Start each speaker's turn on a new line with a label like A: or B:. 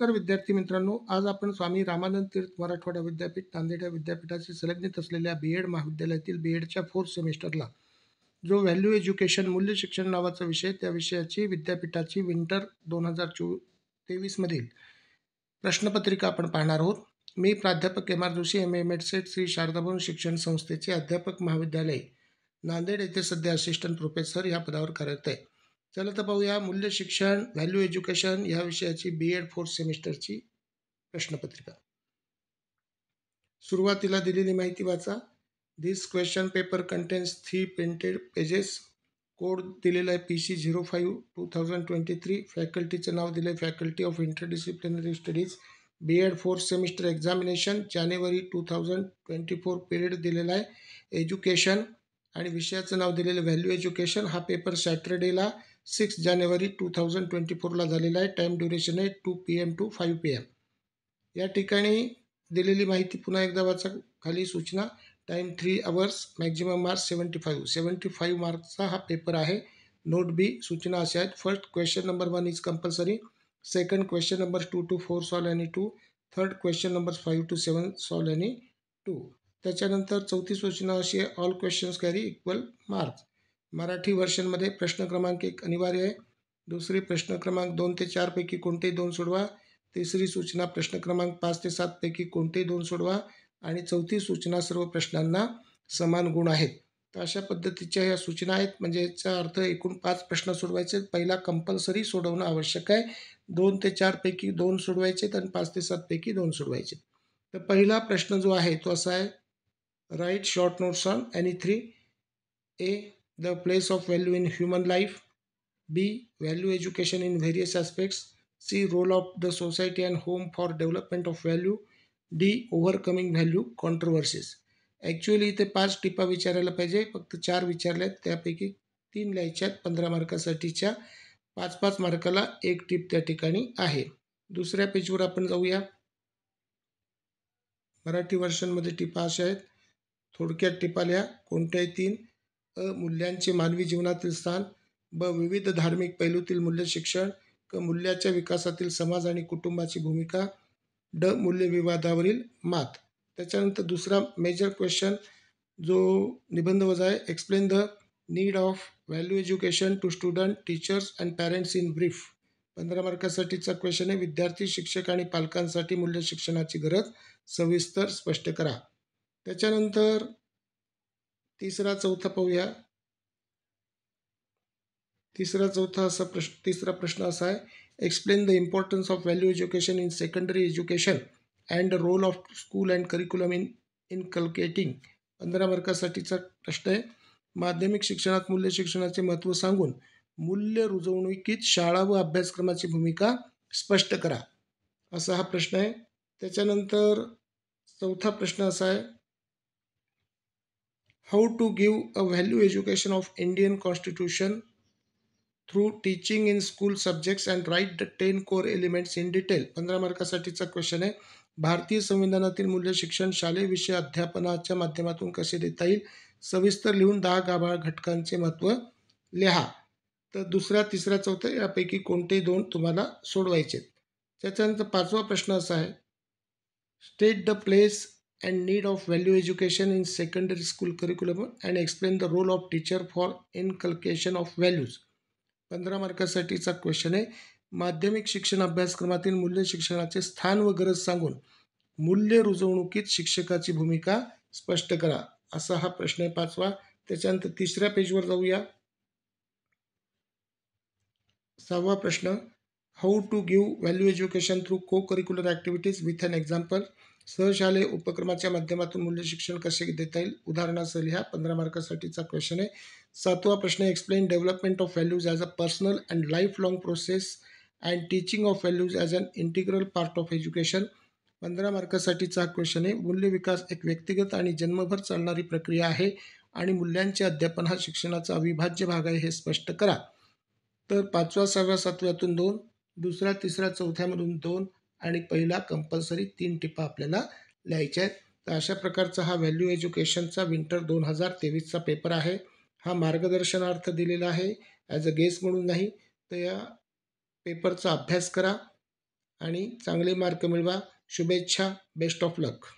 A: नमस्कार विद्यार्थी मित्रांनो आज आपण स्वामी रामानंद तीर्थ मराठवाडा विद्यापीठ नांदेड या विद्यापीठाशी संलग्नित असलेल्या बी एड महाविद्यालयातील बी एडच्या फोर्थ सेमेस्टरला जो व्हॅल्यू एज्युकेशन मूल्य शिक्षण नावाचा विषय त्या विषयाची विद्यापीठाची विंटर दोन हजार चो तेवीसमधील प्रश्नपत्रिका आपण पाहणार आहोत मी प्राध्यापक M R Joshi M M Ed SET Shri Sharadabhavan शिक्षण संस्थेचे अध्यापक महाविद्यालय नांदेड येथे सध्या असिस्टंट प्रोफेसर या पदावर कार्यरत आहे चला तर पाहूया मूल्य शिक्षण व्हॅल्यू एज्युकेशन या विषयाची बी एड फोर्थ सेमिस्टरची प्रश्नपत्रिका सुरुवातीला दिलेली माहिती वाचा this question paper contains three printed pages code दिलेला आहे P C zero five two thousand twenty three फॅकल्टीचं नाव दिलं आहे faculty of interdisciplinary studies B Ed fourth semester examination January two thousand twenty four period दिलेला आहे education आणि विषयाचं नाव दिलेलं व्हॅल्यू एज्युकेशन हा पेपर सॅटरडेला six January two thousand twenty फोरला झालेला आहे टाईम ड्युरेशन आहे two P M two five P M या ठिकाणी दिलेली माहिती पुन्हा एकदा वाचा खाली सूचना time three hours maximum marks seventy five seventy five मार्क्सचा हा पेपर आहे नोट बी सूचना अशा आहेत first question number one is compulsory second question number two to four solve आणि two third question number five to seven solve आणि two त्याच्यानंतर चौथी सूचना अशी आहे all questions carry equal marks Marathi व्हर्शनमध्ये प्रश्न क्रमांक एक अनिवार्य आहे दुसरी प्रश्न क्रमांक दोन ते चारपैकी कोणतेही दोन सोडवा तिसरी सूचना प्रश्न क्रमांक पाच ते सातपैकी कोणतेही दोन सोडवा आणि चौथी सूचना सर्व प्रश्नांना समान गुण आहेत तर अशा पद्धतीच्या ह्या सूचना आहेत म्हणजे याचा अर्थ एकूण पाच प्रश्न सोडवायचे पहिला कंपल्सरी सोडवणं आवश्यक आहे दोन ते चारपैकी दोन सोडवायचे आणि पाच ते सातपैकी दोन सोडवायचे तर पहिला प्रश्न जो आहे तो असा आहे write short notes on any three A the place of value in human life B value education in various aspects C role of the society and home for development of value D overcoming value controversies actually इथे पाच टिपा विचारायला पाहिजे फक्त चार विचारले आहेत त्यापैकी तीन लिहायच्यात पंधरा मार्कासाठीच्या पाच पाच मार्काला एक टिप त्या ठिकाणी आहे दुसऱ्या पेजवर आपण जाऊया मराठी वर्षांमध्ये टिपा अशा आहेत थोडक्यात टिपा लिहा कोणत्याही तीन मूल्यांचे मानवी जीवनातील स्थान ब विविध धार्मिक पैलूतील मूल्य शिक्षण क मूल्याच्या विकासातील समाज आणि कुटुंबाची भूमिका ड मूल्यविवादावरील मात त्याच्यानंतर दुसरा मेजर क्वेश्चन जो निबंध वजा आहे explain the need of value education to student teachers and parents in brief पंधरा मार्कासाठीचा क्वेश्चन आहे विद्यार्थी शिक्षक आणि पालकांसाठी मूल्य शिक्षणाची गरज सविस्तर स्पष्ट करा त्याच्यानंतर तिसरा चौथा पाहूया तिसरा चौथा असा प्रश्न तिसरा प्रश्न असा आहे explain the importance of value education in secondary education and role of school and curriculum in in inculcating पंधरा मार्कासाठीचा प्रश्न आहे माध्यमिक शिक्षणात मूल्य शिक्षणाचे महत्त्व सांगून मूल्य रुजवणुकीत शाळा व अभ्यासक्रमाची भूमिका स्पष्ट करा असा हा प्रश्न आहे त्याच्यानंतर चौथा प्रश्न असा आहे how to give a value education of Indian constitution through teaching in school subjects and write the ten core elements in detail पंधरा मार्कासाठीचा क्वेश्चन आहे भारतीय संविधानातील मूल्य शिक्षण शालेय विषय अध्यापनाच्या माध्यमातून कसे देता येईल सविस्तर लिहून दहा गाभाळ घटकांचे महत्त्व लिहा तर दुसऱ्या तिसऱ्या चौथ्या यापैकी कोणतेही दोन तुम्हाला सोडवायचे त्याच्यानंतर पाचवा प्रश्न असा आहे state the place and need of value education in secondary school curriculum and explain the role of teacher for inculcation of values पंधरा मार्कासाठीचा क्वेश्चन आहे माध्यमिक शिक्षण अभ्यासक्रमातील मूल्य शिक्षणाचे स्थान व गरज सांगून मूल्य रुजवणुकीत शिक्षकाची भूमिका स्पष्ट करा असा हा प्रश्न आहे पाचवा त्याच्यानंतर तिसऱ्या पेजवर जाऊया सहावा प्रश्न how to give value education through co curricular activities with an example सहशालेय उपक्रमाच्या माध्यमातून मूल्य शिक्षण कसे देता येईल उदाहरणासह लिहा पंधरा मार्कासाठीचा क्वेश्चन आहे सातवा प्रश्न explain development of values as a personal and life long process and teaching of values as an integral part of education पंधरा मार्कासाठीचा क्वेश्चन आहे मूल्य विकास एक व्यक्तिगत आणि जन्मभर चालणारी प्रक्रिया आहे आणि मूल्यांचे अध्यापन हा शिक्षणाचा अविभाज्य भाग आहे हे स्पष्ट करा तर पाचव्या सहाव्या सातव्यातून दोन दुसऱ्या तिसऱ्या चौथ्यामधून दोन आणि पहिला कंपल्सरी तीन टिपा आपल्याला लिहायच्या आहेत तर अशा प्रकारचा हा व्हॅल्यू एज्युकेशनचा विंटर दोन हजार तेवीसचा पेपर आहे हा मार्गदर्शनार्थ दिलेला आहे ॲज अ गेस म्हणून नाही तर या पेपरचा अभ्यास करा आणि चांगले मार्क मिळवा शुभेच्छा बेस्ट ऑफ लक